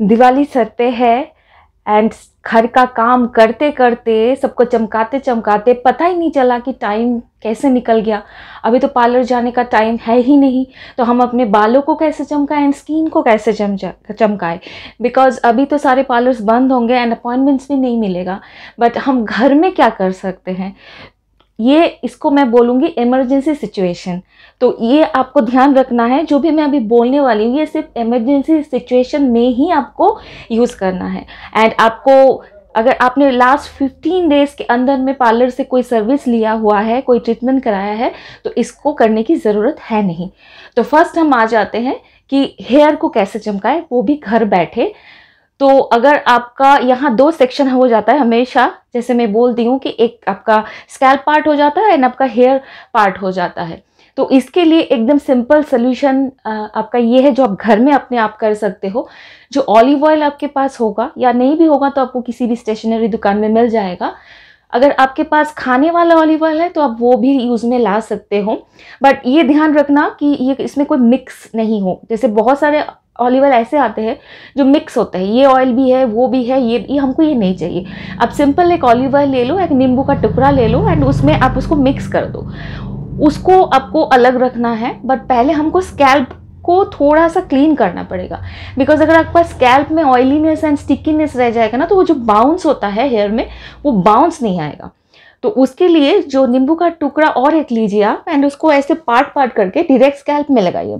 Diwali sir पे है and घर का काम करते करते सबको चमकाते चमकाते पता ही नहीं चला कि टाइम कैसे निकल गया अभी तो पार्लर जाने का टाइम है ही नहीं तो हम अपने बालों को कैसे चमकाएं एंड स्किन को कैसे चम चमकाए बिकॉज अभी तो सारे पार्लर्स बंद होंगे एंड अपॉइंटमेंट्स भी नहीं मिलेगा बट हम घर में क्या कर सकते हैं ये इसको मैं बोलूँगी इमरजेंसी सिचुएशन तो ये आपको ध्यान रखना है जो भी मैं अभी बोलने वाली हूँ ये सिर्फ इमरजेंसी सिचुएशन में ही आपको यूज़ करना है एंड आपको अगर आपने लास्ट फिफ्टीन डेज़ के अंदर में पार्लर से कोई सर्विस लिया हुआ है कोई ट्रीटमेंट कराया है तो इसको करने की ज़रूरत है नहीं तो फर्स्ट हम आ जाते हैं कि हेयर को कैसे चमकाएं वो भी घर बैठे तो अगर आपका यहाँ दो सेक्शन हो जाता है हमेशा जैसे मैं बोलती हूँ कि एक आपका स्कैल पार्ट हो जाता है एंड आपका हेयर पार्ट हो जाता है तो इसके लिए एकदम सिंपल सोल्यूशन आपका ये है जो आप घर में अपने आप कर सकते हो जो ऑलिव ऑयल आपके पास होगा या नहीं भी होगा तो आपको किसी भी स्टेशनरी दुकान में मिल जाएगा अगर आपके पास खाने वाला ऑलिव ऑयल है तो आप वो भी यूज़ में ला सकते हो बट ये ध्यान रखना कि ये इसमें कोई मिक्स नहीं हो जैसे बहुत सारे ऑलिव ऑयल ऐसे आते हैं जो मिक्स होते हैं ये ऑयल भी है वो भी है ये ये हमको ये नहीं चाहिए आप सिंपल एक ऑलिव ऑयल ले लो एक नींबू का टुकड़ा ले लो एंड उसमें आप उसको मिक्स कर दो उसको आपको अलग रखना है बट पहले हमको स्कैल्प को थोड़ा सा क्लीन करना पड़ेगा बिकॉज अगर आपका स्कैल्प में ऑयलीनेस एंड स्टिकीनेस रह जाएगा ना तो वो जो बाउंस होता है हेयर में वो बाउंस नहीं आएगा तो उसके लिए जो नींबू का टुकड़ा और एक लीजिए आप एंड उसको ऐसे पार्ट पार्ट करके डायरेक्ट स्कैल्प में लगाइए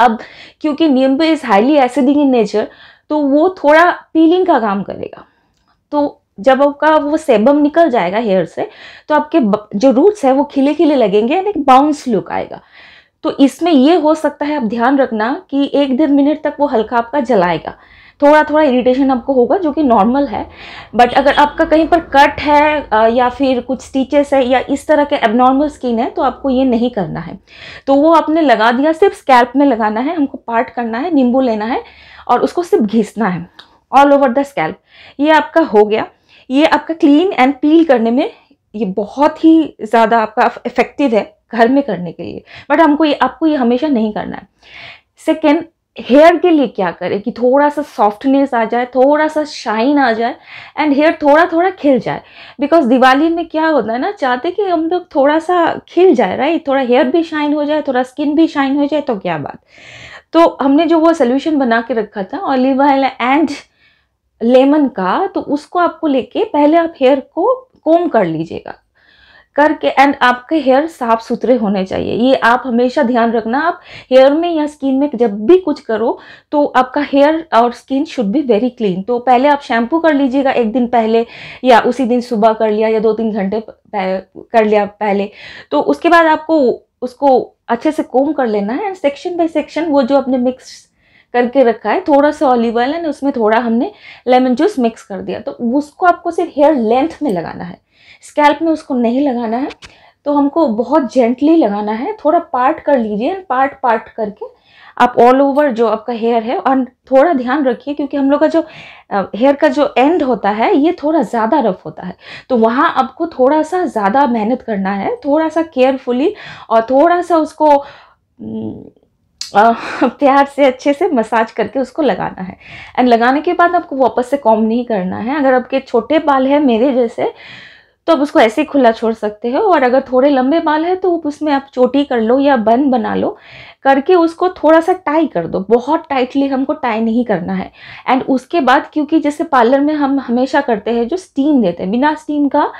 अब क्योंकि नींबू is highly acidic in nature तो वो थोड़ा पीलिंग का काम करेगा तो जब आपका वो सेबम निकल जाएगा हेयर से तो आपके जो रूट्स है वो खिले खिले लगेंगे एंड एक बाउंस लुक आएगा तो इसमें ये हो सकता है आप ध्यान रखना कि एक डेढ़ मिनट तक वो हल्का आपका जलाएगा थोड़ा थोड़ा इरिटेशन आपको होगा जो कि नॉर्मल है बट अगर आपका कहीं पर कट है या फिर कुछ स्टिचेस है या इस तरह के एबनॉर्मल स्किन है तो आपको ये नहीं करना है तो वो आपने लगा दिया सिर्फ स्कैल्प में लगाना है हमको पार्ट करना है नींबू लेना है और उसको सिर्फ घिसना है ऑल ओवर द स्कैल्प ये आपका हो गया ये आपका क्लीन एंड पील करने में ये बहुत ही ज़्यादा आपका इफ़ेक्टिव है घर में करने के लिए बट हमको ये आपको ये हमेशा नहीं करना है सेकेंड हेयर के लिए क्या करें कि थोड़ा सा सॉफ्टनेस आ जाए थोड़ा सा शाइन आ जाए एंड हेयर थोड़ा थोड़ा खिल जाए बिकॉज दिवाली में क्या होता है ना चाहते कि हम लोग थोड़ा सा खिल जाए राइट थोड़ा हेयर भी शाइन हो जाए थोड़ा स्किन भी शाइन हो जाए तो क्या बात तो हमने जो वो सोल्यूशन बना के रखा था ऑलिव ऑयल एंड लेमन का तो उसको आपको लेके पहले आप हेयर को कोम कर लीजिएगा करके एंड आपके हेयर साफ सुथरे होने चाहिए ये आप हमेशा ध्यान रखना आप हेयर में या स्किन में जब भी कुछ करो तो आपका हेयर और skin should be very clean तो पहले आप शैम्पू कर लीजिएगा एक दिन पहले या उसी दिन सुबह कर लिया या दो तीन घंटे कर लिया पहले तो उसके बाद आपको उसको अच्छे से कोम कर लेना है एंड सेक्शन बाई सेक्शन वो जो अपने मिक्स करके रखा है थोड़ा सा ऑलिव ऑयल एंड उसमें थोड़ा हमने लेमन जूस मिक्स कर दिया तो उसको आपको सिर्फ हेयर लेंथ में लगाना है स्कैल्प में उसको नहीं लगाना है तो हमको बहुत जेंटली लगाना है थोड़ा पार्ट कर लीजिए पार्ट पार्ट करके आप ऑल ओवर जो आपका हेयर है और थोड़ा ध्यान रखिए क्योंकि हम लोग का जो हेयर का जो एंड होता है ये थोड़ा ज़्यादा रफ होता है तो वहाँ आपको थोड़ा सा ज़्यादा मेहनत करना है थोड़ा सा केयरफुली और थोड़ा सा उसको प्यार से अच्छे से मसाज करके उसको लगाना है एंड लगाने के बाद आपको वापस से कॉम नहीं करना है अगर आपके छोटे बाल हैं मेरे जैसे तो आप उसको ऐसे ही खुला छोड़ सकते हो और अगर थोड़े लंबे बाल है तो उसमें आप चोटी कर लो या बन बना लो करके उसको थोड़ा सा टाई कर दो बहुत टाइटली हमको टाई नहीं करना है एंड उसके बाद क्योंकि जैसे पार्लर में हम हमेशा करते हैं जो स्टीम देते हैं बिना स्टीम का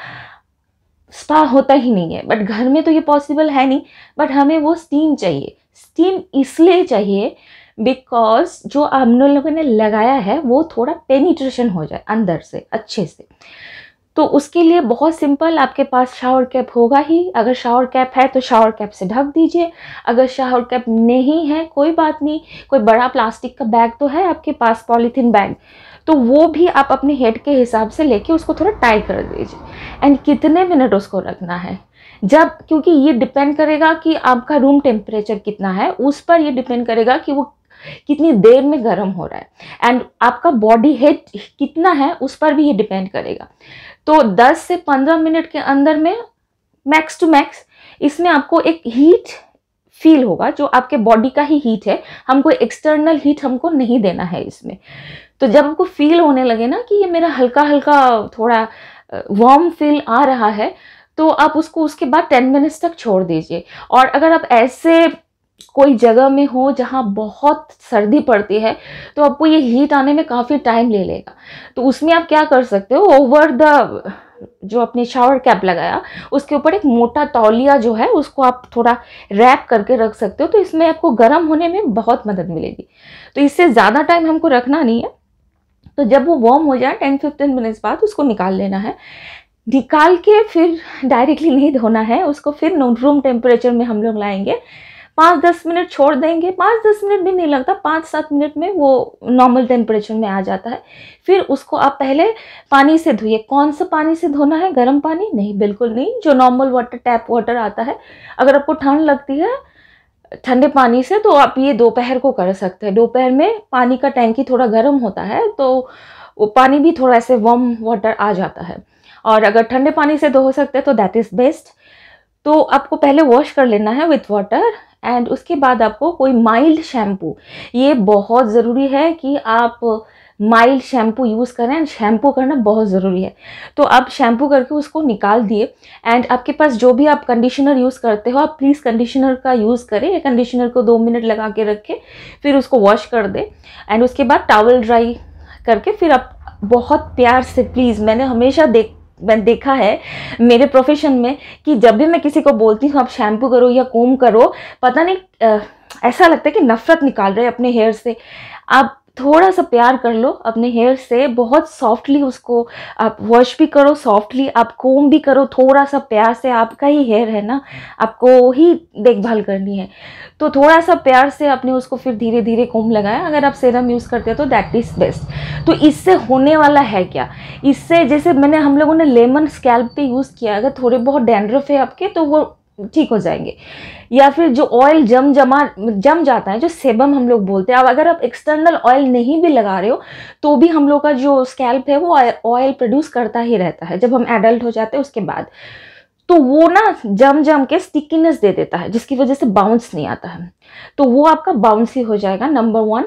स्पा होता ही नहीं है बट घर में तो ये पॉसिबल है नहीं बट हमें वो स्टीम चाहिए स्टीम इसलिए चाहिए बिकॉज जो हम लोगों ने लगाया है वो थोड़ा पेनिट्रेशन हो जाए अंदर से अच्छे से तो उसके लिए बहुत सिंपल आपके पास शावर कैप होगा ही अगर शावर कैप है तो शावर कैप से ढक दीजिए अगर शावर कैप नहीं है कोई बात नहीं कोई बड़ा प्लास्टिक का बैग तो है आपके पास पॉलीथीन बैग तो वो भी आप अपने हेड के हिसाब से लेके उसको थोड़ा टाई कर दीजिए एंड कितने मिनट उसको रखना है जब क्योंकि ये डिपेंड करेगा कि आपका रूम टेम्परेचर कितना है उस पर ये डिपेंड करेगा कि वो कितनी देर में गर्म हो रहा है एंड आपका बॉडी हीट कितना है उस पर भी ये डिपेंड करेगा तो 10 से 15 मिनट के अंदर में मैक्स टू मैक्स इसमें आपको एक हीट फील होगा जो आपके बॉडी का ही हीट है हमको एक्सटर्नल हीट हमको नहीं देना है इसमें तो जब हमको फील होने लगे ना कि ये मेरा हल्का हल्का थोड़ा वार्म फील आ रहा है तो आप उसको उसके बाद टेन मिनट्स तक छोड़ दीजिए और अगर आप ऐसे कोई जगह में हो जहाँ बहुत सर्दी पड़ती है तो आपको ये हीट आने में काफ़ी टाइम ले लेगा तो उसमें आप क्या कर सकते हो ओवर द जो अपने शावर कैप लगाया उसके ऊपर एक मोटा तौलिया जो है उसको आप थोड़ा रैप करके रख सकते हो तो इसमें आपको गर्म होने में बहुत मदद मिलेगी तो इससे ज़्यादा टाइम हमको रखना नहीं है तो जब वो वॉर्म हो जाए टेन फिफ्टीन मिनट्स बाद उसको निकाल लेना है निकाल के फिर डायरेक्टली नहीं धोना है उसको फिर रूम टेम्परेचर में हम लोग लाएंगे पाँच दस मिनट छोड़ देंगे पाँच दस मिनट भी नहीं लगता पाँच सात मिनट में वो नॉर्मल टेम्परेचर में आ जाता है फिर उसको आप पहले पानी से धोइए कौन सा पानी से धोना है गर्म पानी नहीं बिल्कुल नहीं जो नॉर्मल वाटर टैप वाटर आता है अगर आपको ठंड लगती है ठंडे पानी से तो आप ये दोपहर को कर सकते हैं दोपहर में पानी का टैंकी थोड़ा गर्म होता है तो वो पानी भी थोड़ा ऐसे वार्म वाटर आ जाता है और अगर ठंडे पानी से धो सकते हैं तो दैट इज़ बेस्ट तो आपको पहले वॉश कर लेना है विथ वाटर एंड उसके बाद आपको कोई माइल्ड शैम्पू ये बहुत ज़रूरी है कि आप माइल्ड शैम्पू यूज़ करें एंड शैम्पू करना बहुत ज़रूरी है तो आप शैम्पू करके उसको निकाल दिए एंड आपके पास जो भी आप कंडीशनर यूज़ करते हो आप प्लीज़ कंडीशनर का यूज़ करें या कंडीशनर को दो मिनट लगा के रखें फिर उसको वॉश कर दें एंड उसके बाद टावल ड्राई करके फिर आप बहुत प्यार से प्लीज़ मैंने हमेशा देख मैं देखा है मेरे प्रोफेशन में कि जब भी मैं किसी को बोलती हूँ आप शैम्पू करो या कोम करो पता नहीं आ, ऐसा लगता है कि नफ़रत निकाल रहे अपने हेयर से आप थोड़ा सा प्यार कर लो अपने हेयर से बहुत सॉफ्टली उसको आप वॉश भी करो सॉफ्टली आप कोम भी करो थोड़ा सा प्यार से आपका ही हेयर है ना आपको ही देखभाल करनी है तो थोड़ा सा प्यार से आपने उसको फिर धीरे धीरे कोम लगाया अगर आप सेरम यूज़ करते हो तो दैट इज़ बेस्ट तो इससे होने वाला है क्या इससे जैसे मैंने हम लोगों ने लेमन स्कैल्प पे यूज़ किया अगर थोड़े बहुत डैंड्रफ है आपके तो वो ठीक हो जाएंगे या फिर जो ऑयल जम जमा जम जाता है जो सेबम हम लोग बोलते हैं अब अगर आप एक्सटर्नल ऑयल नहीं भी लगा रहे हो तो भी हम लोग का जो स्कैल्प है वो ऑयल प्रोड्यूस करता ही रहता है जब हम एडल्ट हो जाते हैं उसके बाद तो वो ना जम जम के स्टिकीनेस दे देता है जिसकी वजह से बाउंस नहीं आता है तो वो आपका बाउंसी हो जाएगा number one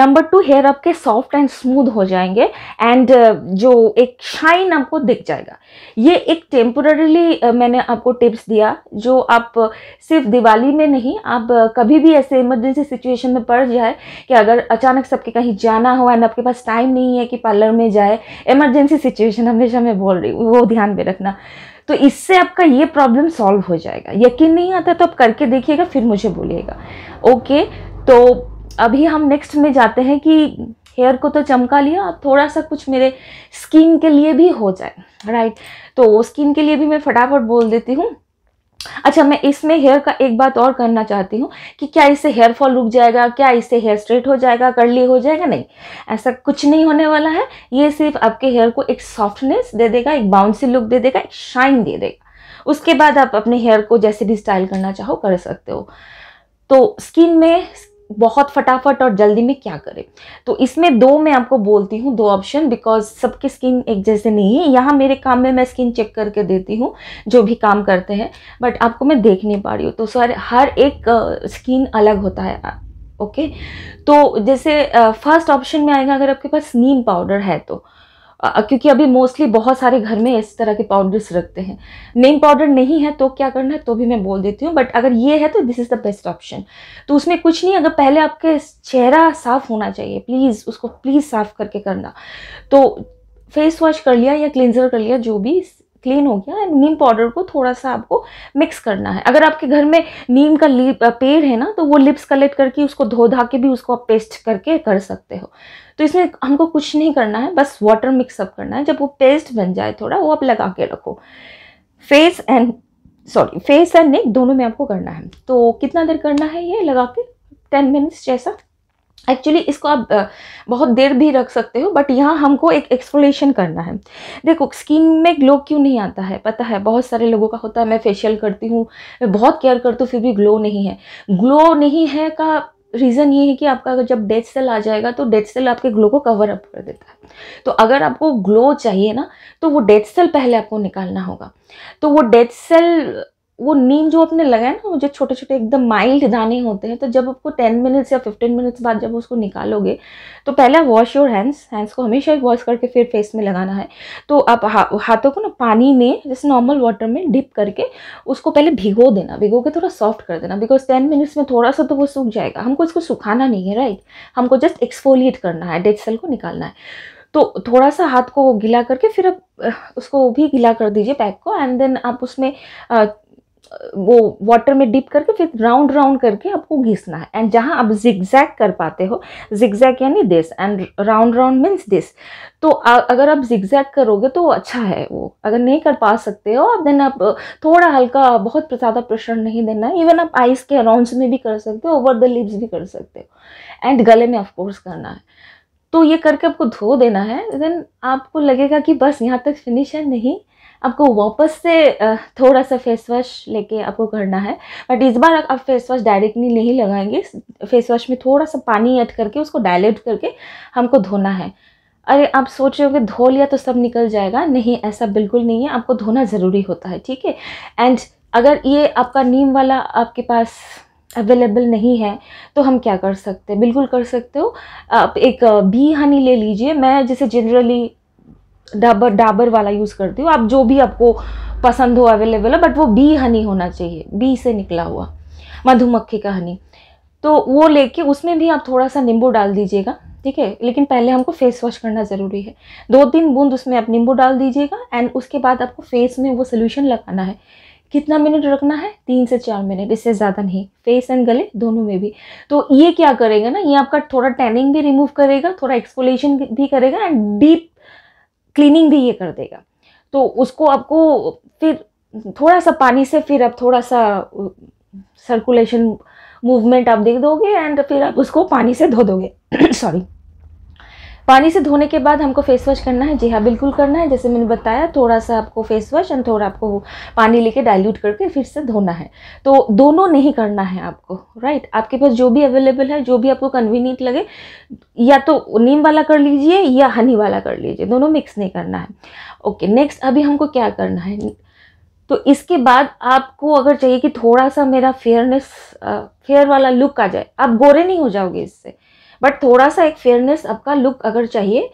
number two hair आपके सॉफ्ट एंड स्मूथ हो जाएंगे एंड uh, जो एक शाइन आपको दिख जाएगा ये एक टेम्पोररीली uh, मैंने आपको टिप्स दिया जो आप uh, सिर्फ दिवाली में नहीं आप कभी भी ऐसे इमरजेंसी सिचुएशन में पड़ जाए कि अगर अचानक सबके कहीं जाना हो एंड आपके पास टाइम नहीं है कि पार्लर में जाए इमरजेंसी सिचुएशन हमेशा मैं बोल रही हूँ वो ध्यान में रखना तो इससे आपका ये प्रॉब्लम सॉल्व हो जाएगा यकीन नहीं आता तो आप करके देखिएगा फिर मुझे बोलिएगा ओके तो अभी हम नेक्स्ट में जाते हैं कि हेयर को तो चमका लिया अब थोड़ा सा कुछ मेरे स्किन के लिए भी हो जाए राइट तो स्किन के लिए भी मैं फटाफट बोल देती हूँ अच्छा मैं इसमें हेयर का एक बात और करना चाहती हूँ कि क्या इससे हेयर फॉल रुक जाएगा क्या इससे हेयर स्ट्रेट हो जाएगा कर्ली हो जाएगा नहीं ऐसा कुछ नहीं होने वाला है ये सिर्फ आपके हेयर को एक सॉफ्टनेस दे देगा एक बाउंसी लुक दे देगा एक शाइन दे देगा उसके बाद आप अपने हेयर को जैसे भी स्टाइल करना चाहो कर सकते हो तो स्किन में बहुत फटाफट और जल्दी में क्या करें तो इसमें दो मैं आपको बोलती हूँ दो ऑप्शन बिकॉज सबकी स्किन एक जैसे नहीं है यहाँ मेरे काम में मैं स्किन चेक करके देती हूँ जो भी काम करते हैं बट आपको मैं देख नहीं पा रही हूँ तो सर हर एक स्किन अलग होता है ओके तो जैसे फर्स्ट ऑप्शन में आएगा अगर आपके पास नीम पाउडर है तो क्योंकि अभी मोस्टली बहुत सारे घर में इस तरह के पाउडर्स रखते हैं नेम पाउडर नहीं है तो क्या करना है तो भी मैं बोल देती हूँ बट अगर ये है तो this is the best option तो उसमें कुछ नहीं अगर पहले आपके चेहरा साफ़ होना चाहिए प्लीज़ उसको प्लीज़ साफ़ करके करना तो फेस वॉश कर लिया या क्लिनजर कर लिया जो भी क्लीन हो गया एंड नीम पाउडर को थोड़ा सा आपको मिक्स करना है अगर आपके घर में नीम का पेड़ है ना तो वो लिप्स कलेक्ट करके उसको धो धा के भी उसको आप पेस्ट करके कर सकते हो तो इसमें हमको कुछ नहीं करना है बस वाटर मिक्सअप करना है जब वो पेस्ट बन जाए थोड़ा वो आप लगा के रखो face and sorry face and neck दोनों में आपको करना है तो कितना देर करना है ये लगा के टेन मिनट्स जैसा एक्चुअली इसको आप बहुत देर भी रख सकते हो बट यहाँ हमको एक एक्सप्लेनेशन करना है देखो स्किन में ग्लो क्यों नहीं आता है पता है बहुत सारे लोगों का होता है मैं फेशियल करती हूँ मैं बहुत केयर करती हूँ फिर भी ग्लो नहीं है ग्लो नहीं है का रीज़न ये है कि आपका अगर जब डेड सेल आ जाएगा तो डेड सेल आपके ग्लो को कवर अप कर देता है तो अगर आपको ग्लो चाहिए ना तो वो डेड सेल पहले आपको निकालना होगा तो वो डेड सेल वो नीम जो आपने लगाया ना वो जो छोटे छोटे एकदम माइल्ड दाने होते हैं तो जब आपको टेन मिनट्स या फिफ्टीन मिनट्स बाद जब उसको निकालोगे तो पहला वॉश योर हैंड्स हैंड्स को हमेशा ही वॉश करके फिर फेस में लगाना है तो आप हा, हाथों को ना पानी में जैसे नॉर्मल वाटर में डिप करके उसको पहले भिगो देना भिगो के थोड़ा सॉफ्ट कर देना बिकॉज टेन मिनट्स में थोड़ा सा तो वो सूख जाएगा हमको इसको सुखाना नहीं है राइट हमको जस्ट एक्सफोलिएट करना है डेड सेल को निकालना है तो थोड़ा सा हाथ को गीला करके फिर आप उसको भी गीला कर दीजिए पैक को एंड देन आप उसमें वो वाटर में डिप करके फिर राउंड राउंड करके आपको घिसना है एंड जहाँ आप जिगजैग कर पाते हो जिगजैग यानी this and round round means this तो आ, अगर आप जिगजैग करोगे तो अच्छा है वो अगर नहीं कर पा सकते हो आप देन आप थोड़ा हल्का बहुत ज़्यादा प्रेशर नहीं देना है इवन आप आइस के अराउंड में भी कर सकते हो ओवर द लिप्स भी कर सकते हो एंड गले में ऑफकोर्स करना है तो ये करके आपको धो देना है देन आपको लगेगा कि बस यहाँ तक फिनिश है नहीं आपको वापस से थोड़ा सा फेस वॉश लेके आपको करना है बट इस बार आप फेस वॉश डायरेक्टली नहीं लगाएंगे फेस वॉश में थोड़ा सा पानी ऐड करके उसको डायलेट करके हमको धोना है अरे आप सोच रहे हो कि धो लिया तो सब निकल जाएगा नहीं ऐसा बिल्कुल नहीं है आपको धोना ज़रूरी होता है ठीक है एंड अगर ये आपका नीम वाला आपके पास अवेलेबल नहीं है तो हम क्या कर सकते हैं बिल्कुल कर सकते हो आप एक बी हनी ले लीजिए मैं जैसे जनरली डाबर डाबर वाला यूज़ करती हूँ आप जो भी आपको पसंद हो अवेलेबल है बट वो बी हनी होना चाहिए बी से निकला हुआ मधुमक्खी का हनी तो वो लेके उसमें भी आप थोड़ा सा नींबू डाल दीजिएगा ठीक है लेकिन पहले हमको फेस वॉश करना ज़रूरी है दो तीन बूंद उसमें आप नींबू डाल दीजिएगा एंड उसके बाद आपको फेस में वो सोल्यूशन लगाना है कितना मिनट रखना है तीन से चार मिनट इससे ज़्यादा नहीं फेस एंड गले दोनों में भी तो ये क्या करेगा ना ये आपका थोड़ा टैनिंग भी रिमूव करेगा थोड़ा एक्सपोलेशन भी करेगा एंड डीप क्लीनिंग भी ये कर देगा तो उसको आपको फिर थोड़ा सा पानी से फिर आप थोड़ा सा सर्कुलेशन मूवमेंट आप देख दोगे एंड फिर आप उसको पानी से धो दोगे सॉरी पानी से धोने के बाद हमको फेस वॉश करना है जी हाँ बिल्कुल करना है जैसे मैंने बताया थोड़ा सा आपको फेस वॉश एंड थोड़ा आपको पानी लेके डाइल्यूट करके फिर से धोना है तो दोनों नहीं करना है आपको राइट आपके पास जो भी अवेलेबल है जो भी आपको कन्वीनियंट लगे या तो नीम वाला कर लीजिए या हनी वाला कर लीजिए दोनों मिक्स नहीं करना है ओके नेक्स्ट अभी हमको क्या करना है तो इसके बाद आपको अगर चाहिए कि थोड़ा सा मेरा फेयरनेस फेयर वाला लुक आ जाए आप गोरे नहीं हो जाओगे इससे बट थोड़ा सा एक फेयरनेस आपका लुक अगर चाहिए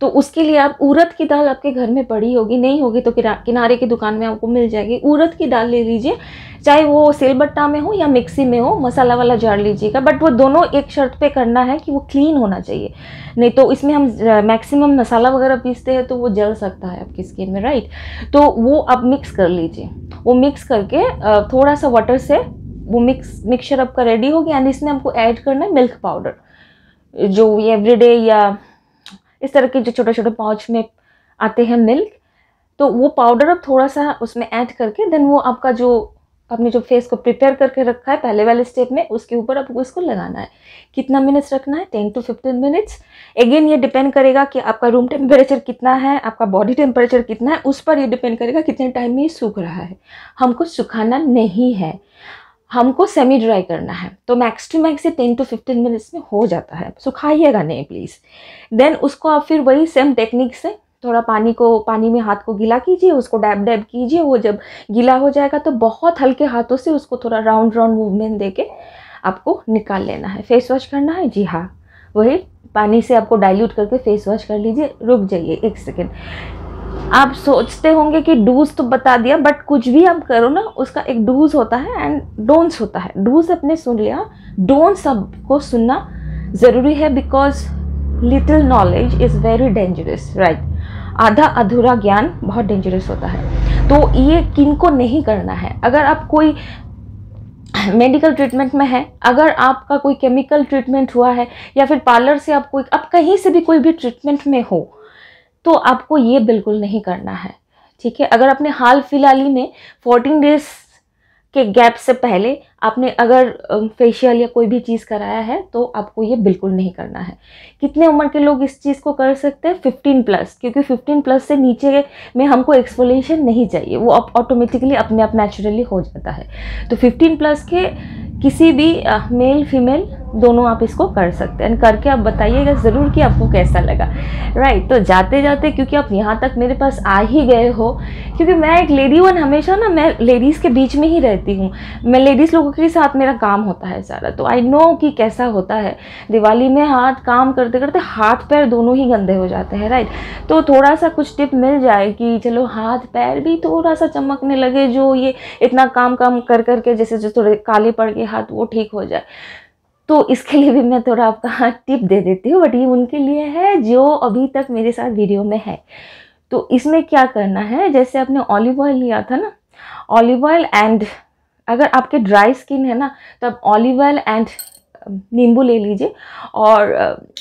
तो उसके लिए आप उड़द की दाल आपके घर में पड़ी होगी नहीं होगी तो किनारे की दुकान में आपको मिल जाएगी उड़द की दाल ले लीजिए चाहे वो सिलबट्टा में हो या मिक्सी में हो मसाला वाला जार लीजिएगा बट वो दोनों एक शर्त पे करना है कि वो क्लीन होना चाहिए नहीं तो इसमें हम मैक्सिमम मसाला वगैरह पीसते हैं तो वो जल सकता है आपकी स्किन में राइट तो वो आप मिक्स कर लीजिए वो मिक्स करके थोड़ा सा वाटर से वो मिक्स मिक्सचर आपका रेडी हो गया एंड इसमें आपको ऐड करना है मिल्क पाउडर जो ये एवरीडे या इस तरह के जो छोटे छोटे पाउच में आते हैं मिल्क तो वो पाउडर आप थोड़ा सा उसमें ऐड करके देन वो आपका जो अपने जो फेस को प्रिपेयर करके रखा है पहले वाले स्टेप में उसके ऊपर आपको इसको लगाना है कितना मिनट्स रखना है ten to fifteen minutes again ये डिपेंड करेगा कि आपका रूम टेम्परेचर कितना है आपका बॉडी टेम्परेचर कितना है उस पर ये डिपेंड करेगा कितने टाइम में ये सूख रहा है हमको सुखाना नहीं है हमको सेमी ड्राई करना है तो मैक्स टू मैक्स ये टेन टू फिफ्टीन मिनट्स में हो जाता है सुखाइएगा नहीं प्लीज़ देन उसको आप फिर वही सेम टेक्निक से थोड़ा पानी को पानी में हाथ को गीला कीजिए उसको डैब डैब कीजिए वो जब गीला हो जाएगा तो बहुत हल्के हाथों से उसको थोड़ा राउंड राउंड मूवमेंट दे के आपको निकाल लेना है फेस वॉश करना है जी हाँ वही पानी से आपको डाइल्यूट करके फेस वॉश कर लीजिए रुक जाइए एक सेकेंड आप सोचते होंगे कि डूज तो बता दिया बट कुछ भी आप करो ना उसका एक डूज होता है एंड डोंट्स होता है डूज अपने सुन लिया डोंट्स को सुनना ज़रूरी है because little knowledge is very dangerous right आधा अधूरा ज्ञान बहुत डेंजरस होता है तो ये किन को नहीं करना है अगर आप कोई मेडिकल ट्रीटमेंट में है अगर आपका कोई केमिकल ट्रीटमेंट हुआ है या फिर पार्लर से आप कोई आप कहीं से भी कोई भी ट्रीटमेंट में हो तो आपको ये बिल्कुल नहीं करना है ठीक है अगर आपने हाल फिलहाल ही में फोर्टीन डेज के गैप से पहले आपने अगर फेशियल या कोई भी चीज़ कराया है तो आपको ये बिल्कुल नहीं करना है कितने उम्र के लोग इस चीज़ को कर सकते हैं 15 प्लस क्योंकि 15 प्लस से नीचे में हमको एक्सपोलेशन नहीं चाहिए वो अब ऑटोमेटिकली अपने आप नेचुरली हो जाता है तो 15 प्लस के किसी भी मेल फीमेल दोनों आप इसको कर सकते हैं करके आप बताइएगा ज़रूर कि आपको कैसा लगा राइट तो जाते जाते क्योंकि आप यहाँ तक मेरे पास आ ही गए हो क्योंकि मैं एक लेडी वन हमेशा ना मैं लेडीज़ के बीच में ही रहती हूँ मैं लेडीज़ लोगों के साथ मेरा काम होता है सारा तो आई नो कि कैसा होता है दिवाली में हाथ काम करते करते हाथ पैर दोनों ही गंदे हो जाते हैं राइट तो थोड़ा सा कुछ टिप मिल जाए कि चलो हाथ पैर भी थोड़ा सा चमकने लगे जो ये इतना काम काम कर करके जैसे जो थोड़े काले पड़ गए हाथ वो ठीक हो जाए तो इसके लिए भी मैं थोड़ा आपका टिप दे देती हूँ बट ये उनके लिए है जो अभी तक मेरे साथ वीडियो में है तो इसमें क्या करना है जैसे आपने ऑलिव ऑयल लिया था ना ऑलिव ऑयल एंड अगर आपके ड्राई स्किन है ना तो आप ऑलिव ऑयल एंड नींबू ले लीजिए और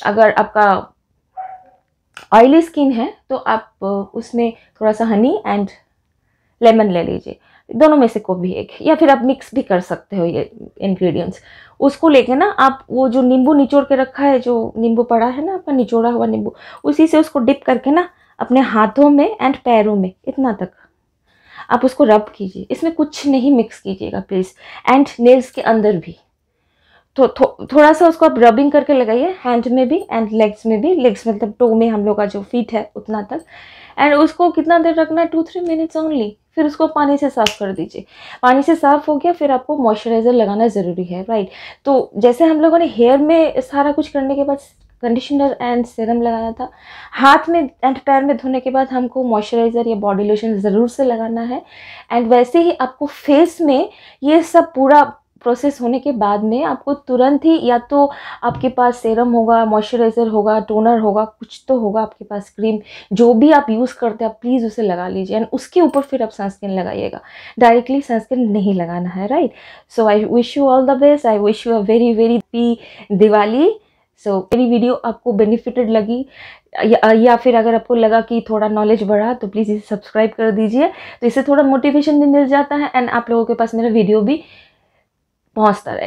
अगर आपका ऑयली स्किन है तो आप उसमें थोड़ा सा हनी एंड लेमन ले लीजिए दोनों में से कोई भी एक या फिर आप मिक्स भी कर सकते हो ये इन्ग्रीडियंट्स उसको लेके ना आप वो जो नींबू निचोड़ के रखा है जो नींबू पड़ा है ना आपका निचोड़ा हुआ नींबू उसी से उसको डिप करके ना अपने हाथों में एंड पैरों में इतना तक आप उसको रब कीजिए इसमें कुछ नहीं मिक्स कीजिएगा प्लीज़ एंड नेल्स के अंदर भी तो थो, थोड़ा सा उसको आप रबिंग करके लगाइए हैंड में भी एंड लेग्स में भी लेग्स मतलब टो में हम लोग का जो फीट है उतना तक एंड उसको कितना देर रखना है टू थ्री मिनट्स ओनली फिर उसको पानी से साफ़ कर दीजिए पानी से साफ़ हो गया फिर आपको मॉइस्चराइज़र लगाना ज़रूरी है राइट तो जैसे हम लोगों ने हेयर में सारा कुछ करने के बाद कंडीशनर एंड सीरम लगाना था हाथ में एंड पैर में धोने के बाद हमको मॉइस्चराइज़र या बॉडी लोशन ज़रूर से लगाना है एंड वैसे ही आपको फेस में ये सब पूरा प्रोसेस होने के बाद में आपको तुरंत ही या तो आपके पास सेरम होगा मॉइस्चराइज़र होगा टोनर होगा कुछ तो होगा आपके पास क्रीम जो भी आप यूज़ करते हैं आप प्लीज़ उसे लगा लीजिए एंड उसके ऊपर फिर आप सनस्क्रीन लगाइएगा डायरेक्टली सनस्क्रीन नहीं लगाना है right so I wish you all the best I wish you a very very happy Diwali so so, मेरी वीडियो आपको बेनिफिटेड लगी या, या फिर अगर आपको लगा कि थोड़ा नॉलेज बढ़ा तो प्लीज़ इसे सब्सक्राइब कर दीजिए तो इससे थोड़ा मोटिवेशन भी मिल जाता है एंड आप लोगों के पास मेरा वीडियो भी पहुंचता रहे